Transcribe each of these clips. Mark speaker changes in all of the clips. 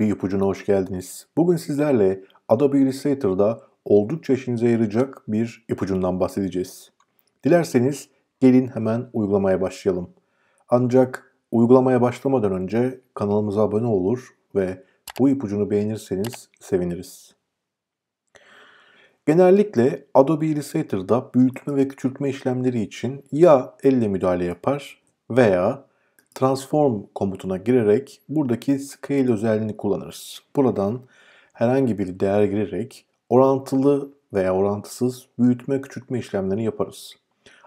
Speaker 1: Bir ipucuna hoş geldiniz. Bugün sizlerle Adobe Illustrator'da oldukça işinize yarayacak bir ipucundan bahsedeceğiz. Dilerseniz gelin hemen uygulamaya başlayalım. Ancak uygulamaya başlamadan önce kanalımıza abone olur ve bu ipucunu beğenirseniz seviniriz. Genellikle Adobe Illustrator'da büyütme ve küçültme işlemleri için ya elle müdahale yapar veya transform komutuna girerek buradaki scale özelliğini kullanırız. Buradan herhangi bir değer girerek orantılı veya orantısız büyütme küçültme işlemlerini yaparız.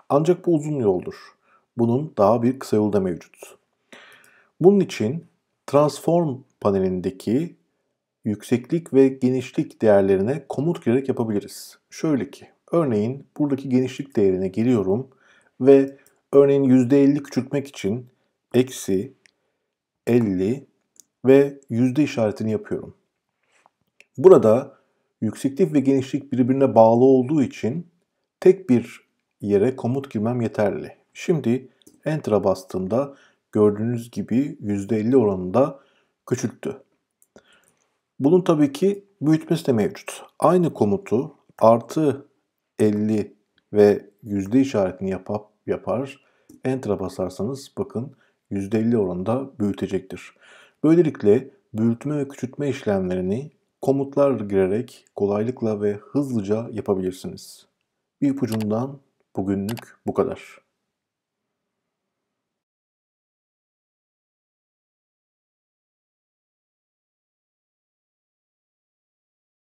Speaker 1: Ancak bu uzun yoldur. Bunun daha bir kısa yolu da mevcut. Bunun için transform panelindeki yükseklik ve genişlik değerlerine komut girerek yapabiliriz. Şöyle ki, örneğin buradaki genişlik değerine giriyorum ve örneğin %50 küçültmek için eksi, 50 ve yüzde işaretini yapıyorum. Burada yükseklik ve genişlik birbirine bağlı olduğu için tek bir yere komut girmem yeterli. Şimdi Enter'a bastığımda gördüğünüz gibi %50 oranında küçülttü. Bunun tabii ki büyütmesi de mevcut. Aynı komutu artı 50 ve yüzde işaretini yapar, yapar Enter'a basarsanız bakın %50 oranında büyütecektir. Böylelikle büyütme ve küçültme işlemlerini komutlar girerek kolaylıkla ve hızlıca yapabilirsiniz. Bir ipucundan bugünlük bu kadar.